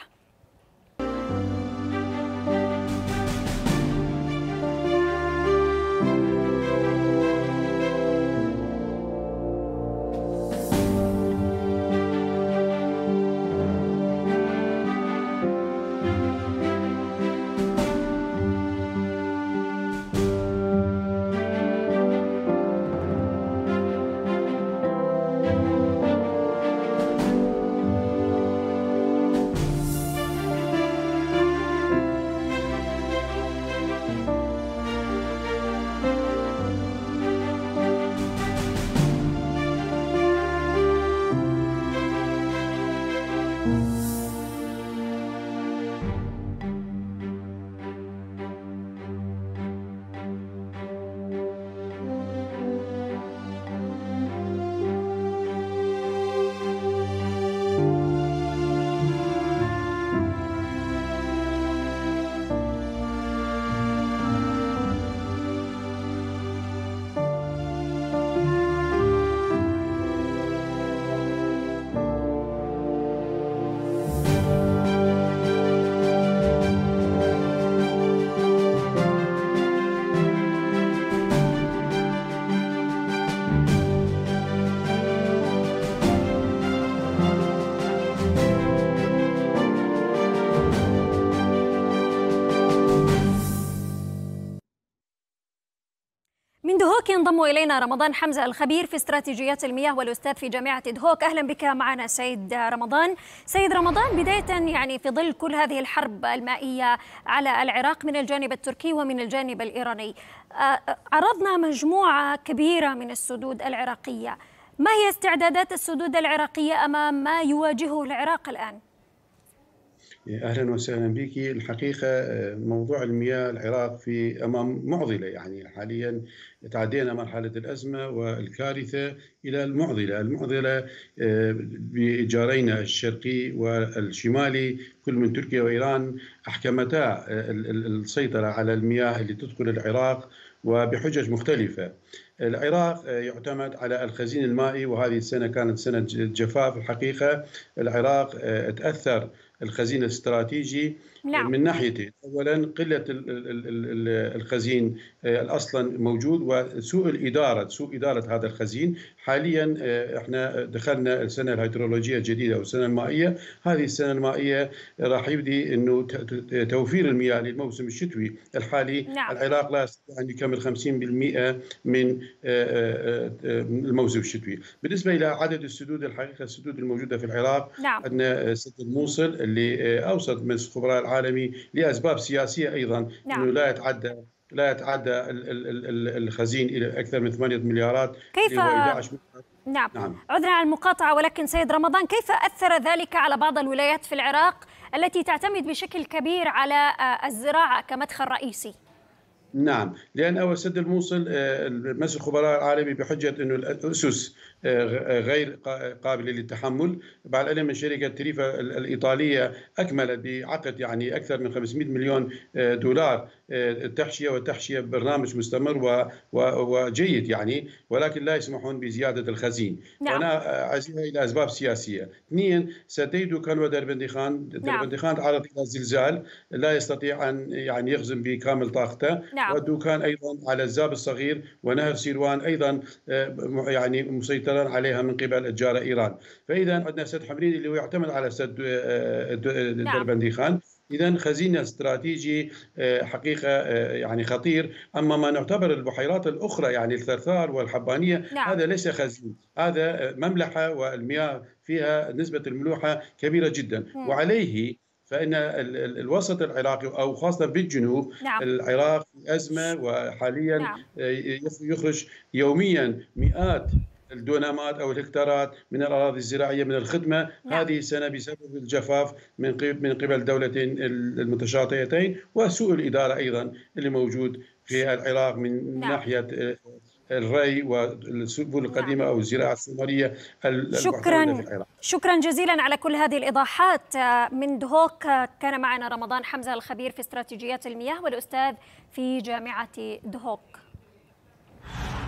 ينضم الينا رمضان حمزه الخبير في استراتيجيات المياه والاستاذ في جامعه دهوك اهلا بك معنا سيد رمضان سيد رمضان بدايه يعني في ظل كل هذه الحرب المائيه على العراق من الجانب التركي ومن الجانب الايراني آه، عرضنا مجموعه كبيره من السدود العراقيه ما هي استعدادات السدود العراقيه امام ما يواجهه العراق الان اهلا وسهلا بك الحقيقه آه، موضوع المياه العراق في امام معضله يعني حاليا تعدينا مرحله الازمه والكارثه الى المعضله، المعضله آه، بجارينا الشرقي والشمالي كل من تركيا وايران احكمتا آه، السيطره على المياه اللي تدخل العراق وبحجج مختلفه. العراق يعتمد على الخزين المائي وهذه السنه كانت سنه جفاف الحقيقه العراق تاثر الخزين الاستراتيجي نعم. من ناحيتين اولا قله الخزين آه، اصلا موجود وسوء الاداره سوء اداره هذا الخزين حاليا آه، احنا دخلنا السنه الهيدرولوجيه الجديده او السنه المائيه هذه السنه المائيه راح يبدي انه توفير المياه للموسم الشتوي الحالي نعم. العراق لا يستطيع ان يكمل 50% من آه، الموسم الشتوي بالنسبه الى عدد السدود الحقيقه السدود الموجوده في العراق نعم. عندنا سد الموصل اللي اوصت مجلس الخبراء العالمي لاسباب سياسيه ايضا نعم. انه لا يتعدى لا يتعدى الخزين إلى أكثر من 8 مليارات كيف نعم. نعم عذرا على المقاطعة ولكن سيد رمضان كيف أثر ذلك على بعض الولايات في العراق التي تعتمد بشكل كبير على آه، الزراعة كمدخل رئيسي نعم لأن أول سد الموصل آه، مجلس الخبراء العالمي بحجة أنه الأسس غير قابلة للتحمل مع العلم من شركة تريفا الإيطالية أكملت بعقد يعني أكثر من 500 مليون دولار التحشية آه، والتحشية برنامج مستمر وجيد يعني ولكن لا يسمحون بزيادة الخزين نعم. أنا آه، عزيزه إلى أسباب سياسية اثنين ستيد كلوة دربندخان دربندخان نعم. تعرض إلى زلزال لا يستطيع أن يعني يخزن بكامل طاقته نعم. ودوكان أيضا على الزاب الصغير ونهر سيروان أيضا آه، يعني مسيطر مقترر عليها من قبل الجارة إيران فإذا عندنا سد حمرين اللي هو يعتمد على سد آه، آه، آه، نعم. دربندي خان اذا خزينه استراتيجي حقيقه يعني خطير اما ما نعتبر البحيرات الاخرى يعني الثرثار والحبانيه نعم. هذا ليس خزين هذا مملحه والمياه فيها نسبه الملوحه كبيره جدا م. وعليه فان الوسط العراقي او خاصه بالجنوب نعم. العراق في ازمه وحاليا نعم. يخرج يوميا مئات الدونامات او الهكتارات من الاراضي الزراعيه من الخدمه نعم. هذه السنه بسبب الجفاف من من قبل الدولتين المتشاطئتين وسوء الاداره ايضا اللي موجود في نعم. العراق من نعم. ناحيه الري والسبل نعم. القديمه او الزراعه السمريه شكرا شكرا جزيلا على كل هذه الايضاحات آه، من دهوك آه، كان معنا رمضان حمزه الخبير في استراتيجيات المياه والاستاذ في جامعه دهوك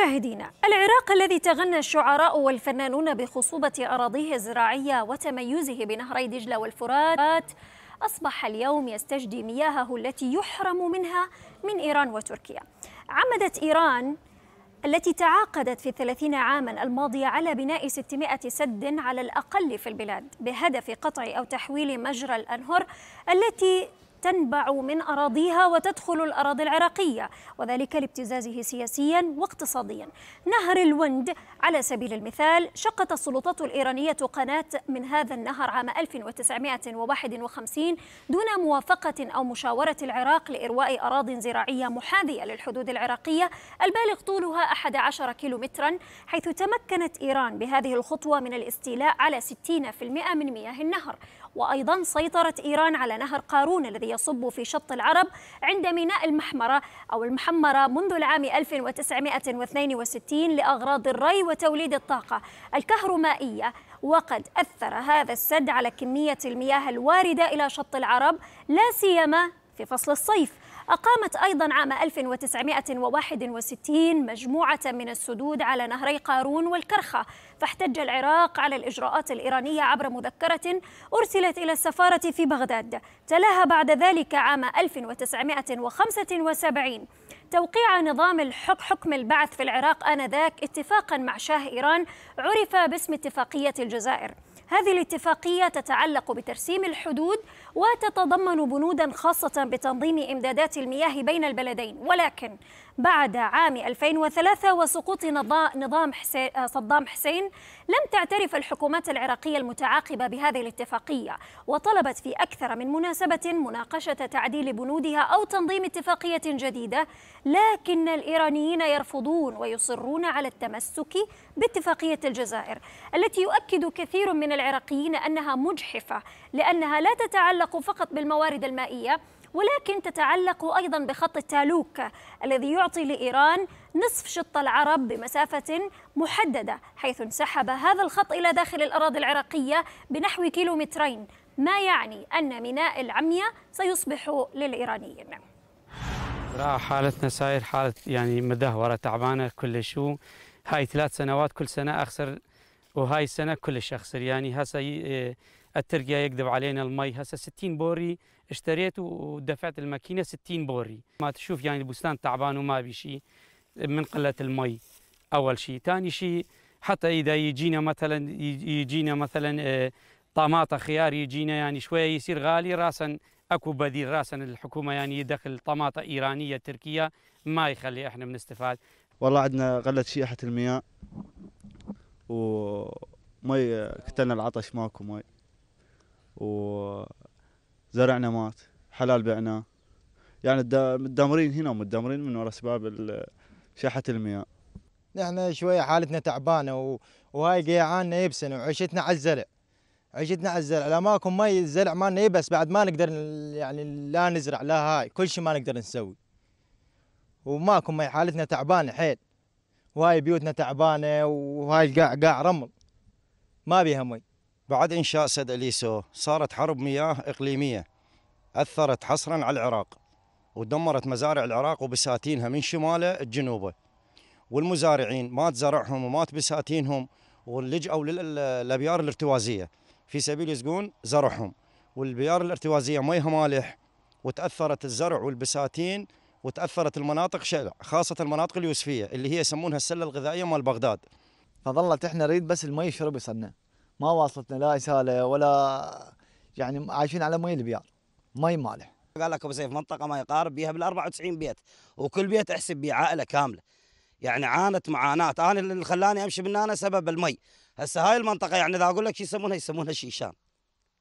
مشاهدينا العراق الذي تغنى الشعراء والفنانون بخصوبة أراضيه الزراعية وتميزه بنهري دجلة والفرات أصبح اليوم يستجدي مياهه التي يحرم منها من إيران وتركيا عمدت إيران التي تعاقدت في الثلاثين عاما الماضية على بناء 600 سد على الأقل في البلاد بهدف قطع أو تحويل مجرى الأنهر التي تنبع من أراضيها وتدخل الأراضي العراقية وذلك لابتزازه سياسيا واقتصاديا نهر الوند على سبيل المثال شقت السلطات الإيرانية قناة من هذا النهر عام 1951 دون موافقة أو مشاورة العراق لإرواء أراض زراعية محاذية للحدود العراقية البالغ طولها 11 كيلومترا حيث تمكنت إيران بهذه الخطوة من الاستيلاء على 60% من مياه النهر وأيضا سيطرة إيران على نهر قارون الذي يصب في شط العرب عند ميناء المحمرة أو المحمرة منذ العام 1962 لأغراض الري وتوليد الطاقة الكهرومائية وقد أثر هذا السد على كمية المياه الواردة إلى شط العرب لا سيما في فصل الصيف أقامت أيضا عام 1961 مجموعة من السدود على نهري قارون والكرخة فاحتج العراق على الإجراءات الإيرانية عبر مذكرة أرسلت إلى السفارة في بغداد تلاها بعد ذلك عام 1975 توقيع نظام الحك حكم البعث في العراق آنذاك اتفاقا مع شاه إيران عرف باسم اتفاقية الجزائر هذه الاتفاقية تتعلق بترسيم الحدود وتتضمن بنودا خاصة بتنظيم إمدادات المياه بين البلدين ولكن بعد عام 2003 وسقوط نظام حسين صدام حسين لم تعترف الحكومات العراقية المتعاقبة بهذه الاتفاقية وطلبت في أكثر من مناسبة مناقشة تعديل بنودها أو تنظيم اتفاقية جديدة لكن الإيرانيين يرفضون ويصرون على التمسك باتفاقية الجزائر التي يؤكد كثير من العراقيين أنها مجحفة لأنها لا تتعلق تتعلق فقط بالموارد المائية ولكن تتعلق أيضا بخط التالوك الذي يعطي لإيران نصف شط العرب بمسافة محددة حيث انسحب هذا الخط إلى داخل الأراضي العراقية بنحو كيلومترين ما يعني أن ميناء العمية سيصبح للإيرانيين لا حالتنا صاير حالة يعني مدهورة تعبانة كلش هاي ثلاث سنوات كل سنة أخسر وهاي السنة كلش أخسر يعني هسه الترقية يكذب علينا المي هسه 60 بوري اشتريت ودفعت الماكينة 60 بوري ما تشوف يعني البستان تعبان وما بي شيء من قلة المي أول شيء ثاني شيء حتى إذا يجينا مثلا يجينا مثلا آه، طماطة خيار يجينا يعني شوية يصير غالي راسا اكو بديل راسا الحكومه يعني يدخل طماطه ايرانيه تركيه ما يخلي احنا بنستفاد والله عندنا قله شيحه المياه ومي كتلنا العطش ماكو مي وزرعنا مات حلال بعناه يعني متدمرين هنا ومتدمرين من وراء اسباب شحه المياه نحن شويه حالتنا تعبانه و... وهاي قيعاننا يبسنا وعشتنا على الزرع عشتنا على الزرع لا ماكو مي الزرع مالنا يبس بعد ما نقدر يعني لا نزرع لا هاي كل شيء ما نقدر نسوي وماكو مي حالتنا تعبانه حيل وهاي بيوتنا تعبانه وهاي قاع قاع رمل ما بيها مي بعد إنشاء سد إليسو صارت حرب مياه إقليمية أثرت حصرا على العراق ودمرت مزارع العراق وبساتينها من شماله الجنوبة والمزارعين مات زرعهم ومات بساتينهم ولجأوا للأبيار الارتوازية في سبيل يسقون زرعهم والبيار الارتوازية ميها مالح وتأثرت الزرع والبساتين وتأثرت المناطق شلع خاصة المناطق اليوسفية اللي هي يسمونها السلة الغذائية مال بغداد فظلت احنا نريد بس المي يشرب يصنع ما واصلتنا لا اساله ولا يعني عايشين على مي البيار مي مالح قال لك ابو سيف منطقه ما يقارب بها بال 94 بيت وكل بيت احسب به عائله كامله يعني عانت معاناه انا اللي خلاني امشي من هنا سبب المي هسه هاي المنطقه يعني اذا اقول لك شو يسمونها يسمونها شيشان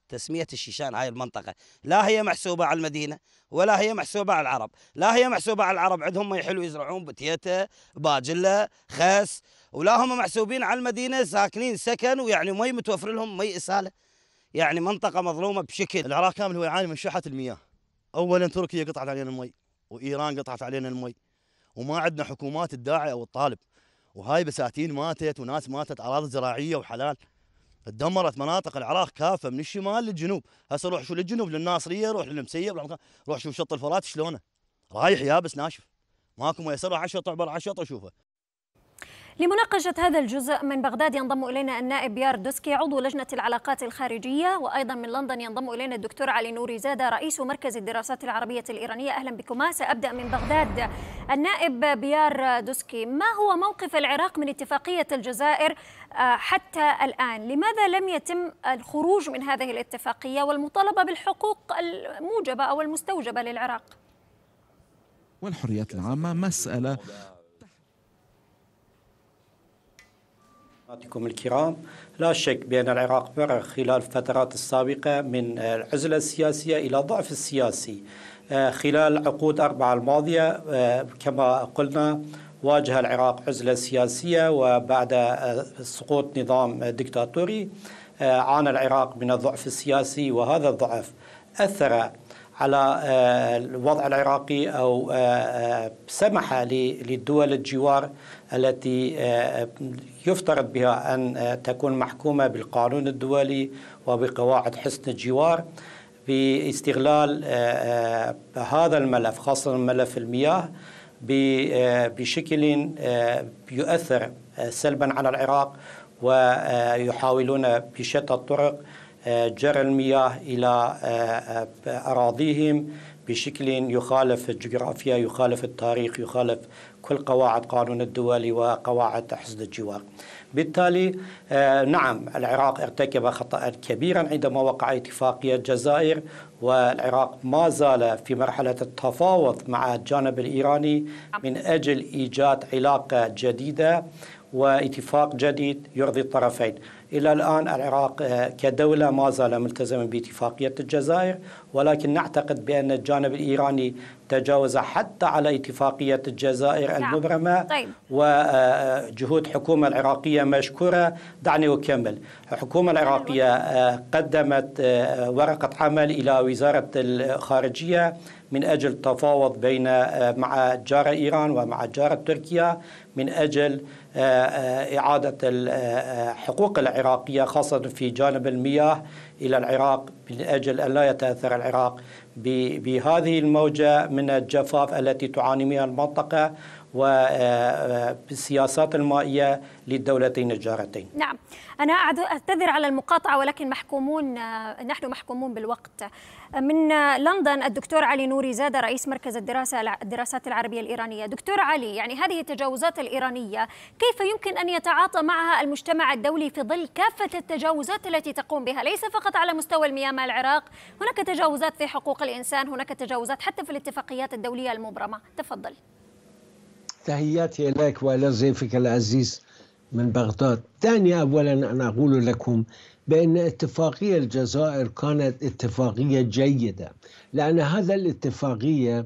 تسميه الشيشان هاي المنطقه لا هي محسوبه على المدينه ولا هي محسوبه على العرب لا هي محسوبه على العرب عندهم ما يحلو يزرعون بتيته باجله خس ولا هم محسوبين على المدينه ساكنين سكن ويعني مي متوفر لهم مي اساله يعني منطقه مظلومه بشكل العراق كامل هو يعاني من شحه المياه اولا تركيا قطعت علينا المي وايران قطعت علينا المي وما عندنا حكومات الداعي او الطالب وهاي بساتين ماتت وناس ماتت اراضي زراعيه وحلال تدمرت مناطق العراق كافه من الشمال للجنوب هسه روح شو للجنوب للناصريه روح للمسيه روح, شو شط الفرات شلونه رايح يابس ناشف ماكو ما يسرع عشط عبر عشط اشوفه لمناقشة هذا الجزء من بغداد ينضم إلينا النائب يار دوسكي عضو لجنة العلاقات الخارجية وأيضا من لندن ينضم إلينا الدكتور علي نوري زادة رئيس مركز الدراسات العربية الإيرانية أهلا بكما سأبدأ من بغداد النائب بيار دوسكي ما هو موقف العراق من اتفاقية الجزائر آه، حتى الآن لماذا لم يتم الخروج من هذه الاتفاقية والمطالبة بالحقوق الموجبة أو المستوجبة للعراق؟ والحريات العامة مسألة أتكم الكرام لا شك بأن العراق مر خلال الفترات السابقة من العزلة السياسية إلى ضعف السياسي آه، خلال العقود أربعة الماضية آه، كما قلنا واجه العراق عزلة سياسية وبعد آه، سقوط نظام دكتاتوري عانى العراق من الضعف السياسي وهذا الضعف أثر على الوضع العراقي او سمح للدول الجوار التي يفترض بها أن تكون محكومة بالقانون الدولي وبقواعد حسن الجوار باستغلال آه، آه، هذا الملف خاصة ملف المياه آه، بشكل يؤثر سلبا على العراق ويحاولون بشتى الطرق جرى المياه إلى آه، آه، أراضيهم بشكل يخالف الجغرافيا يخالف التاريخ يخالف كل قواعد قانون الدولي وقواعد حصد الجوار بالتالي آه، نعم العراق ارتكب خطأ كبيرا عندما وقع اتفاقية الجزائر والعراق ما زال في مرحلة التفاوض مع الجانب الإيراني من أجل إيجاد علاقة جديدة واتفاق جديد يرضي الطرفين إلى الآن العراق آه، كدولة ما زال ملتزما باتفاقية الجزائر ولكن نعتقد بأن الجانب الإيراني تجاوز حتى على اتفاقية الجزائر نعم. المبرمة طيب. وجهود آه، آه، حكومة العراقية مشكورة دعني أكمل الحكومة العراقية قدمت ورقة عمل إلى وزارة الخارجية من أجل التفاوض بين مع جارة إيران ومع جارة تركيا من أجل آه، آه، إعادة آه، حقوق العراقية خاصة في جانب المياه إلى العراق من أجل أن لا يتأثر العراق بهذه الموجة من الجفاف التي تعاني منها المنطقة وبالسياسات المائية للدولتين الجارتين نعم أنا أعتذر على المقاطعة ولكن محكومون نحن محكومون بالوقت من لندن الدكتور علي نوري زاد رئيس مركز الدراسة الدراسات العربية الإيرانية دكتور علي يعني هذه التجاوزات الإيرانية كيف يمكن أن يتعاطى معها المجتمع الدولي في ظل كافة التجاوزات التي تقوم بها ليس فقط على مستوى المياه العراق هناك تجاوزات في حقوق الإنسان هناك تجاوزات حتى في الاتفاقيات الدولية المبرمة تفضل تحياتي لك ولضيفك العزيز من بغداد دعني أولا أن أقول لكم بأن اتفاقية الجزائر كانت اتفاقية جيدة لأن هذا الاتفاقية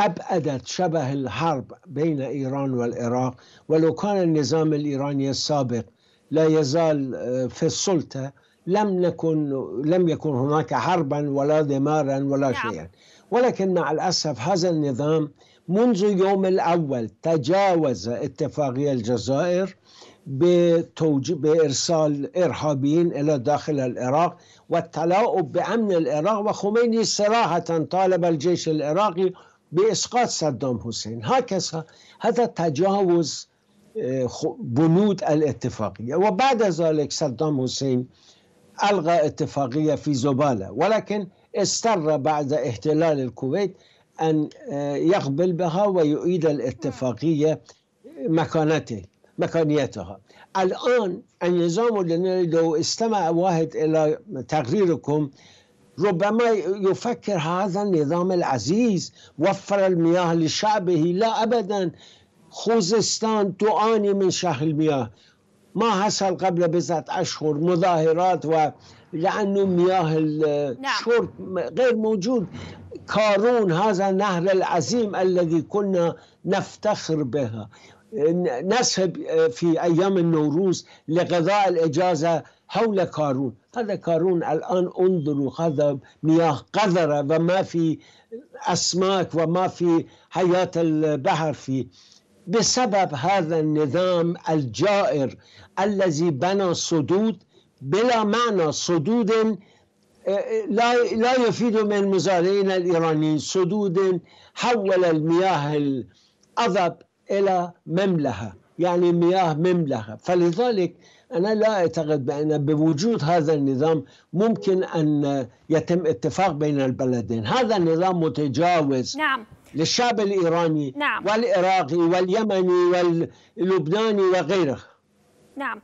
أبعدت شبه الحرب بين إيران والعراق ولو كان النظام الإيراني السابق لا يزال آه، في السلطة لم نكن لم يكن هناك حربا ولا دمارا ولا نعم. شيئا ولكن مع الأسف هذا النظام منذ يوم الأول تجاوز اتفاقية الجزائر بإرسال إرهابيين إلى داخل العراق والتلاؤم بأمن العراق وخميني صراحة طالب الجيش العراقي بإسقاط صدام حسين هكذا هذا تجاوز آه، بنود الاتفاقية وبعد ذلك صدام حسين ألغى اتفاقية في زبالة ولكن استر بعد احتلال الكويت أن آه، يقبل بها ويعيد الاتفاقية مكانته مكانيتها الآن النظام لو استمع واحد إلى تقريركم ربما يفكر هذا النظام العزيز وفر المياه لشعبه لا أبدا خوزستان تعاني من شح المياه ما حصل قبل بضعة أشهر مظاهرات و لأنه مياه الشرب نعم. غير موجود كارون هذا النهر العظيم الذي كنا نفتخر بها نسهب آه، في أيام النوروز لغذاء الإجازة حول قارون هذا قارون الآن انظروا هذا مياه قذرة وما في أسماك وما في حياة البحر فيه بسبب هذا النظام الجائر الذي بنى صدود بلا معنى صدود آه، لا لا يفيد من المزارعين الايرانيين صدود حول المياه الأضب إلى مملحة يعني مياه مملحة فلذلك أنا لا أعتقد بأن بوجود هذا النظام ممكن أن يتم اتفاق بين البلدين هذا النظام متجاوز نعم للشعب الإيراني نعم. والعراقي واليمني واللبناني وغيره نعم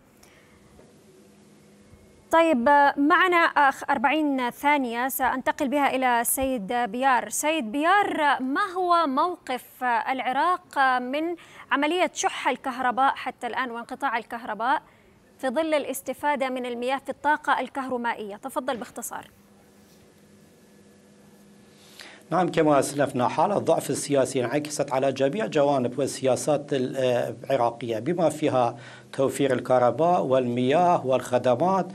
طيب معنا أخ 40 ثانية سأنتقل بها إلى سيد بيار سيد بيار ما هو موقف العراق من عملية شح الكهرباء حتى الآن وانقطاع الكهرباء في ظل الاستفادة من المياه في الطاقة الكهرومائية تفضل باختصار نعم كما أسلفنا حالة الضعف السياسي انعكست على جميع جوانب والسياسات العراقية بما فيها توفير الكهرباء والمياه والخدمات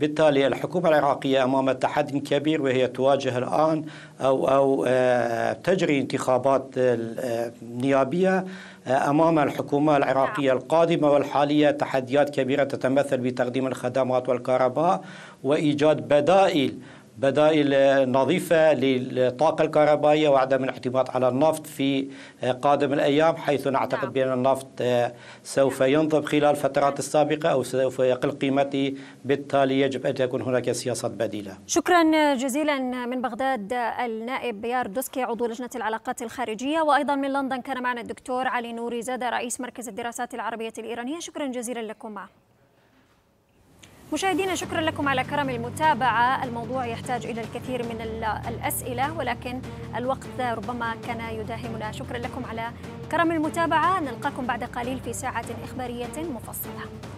بالتالي الحكومة العراقية أمام تحدي كبير وهي تواجه الآن أو أو آه، تجري انتخابات آه، نيابية آه، امام الحكومه العراقيه نعم. القادمه والحاليه تحديات كبيره تتمثل بتقديم الخدمات والكهرباء وايجاد بدائل بدائل نظيفة للطاقة الكهربائية وعدم الاعتماد على النفط في قادم الأيام حيث نعتقد نعم. بأن النفط سوف ينضب خلال الفترات السابقة أو سوف يقل قيمته بالتالي يجب أن تكون هناك سياسات بديلة شكرا جزيلا من بغداد النائب بيار دوسكي عضو لجنة العلاقات الخارجية وأيضا من لندن كان معنا الدكتور علي نوري زادة رئيس مركز الدراسات العربية الإيرانية شكرا جزيلا لكما مشاهدينا شكرا لكم على كرم المتابعة الموضوع يحتاج إلى الكثير من الأسئلة ولكن الوقت ربما كان يداهمنا شكرا لكم على كرم المتابعة نلقاكم بعد قليل في ساعة إخبارية مفصلة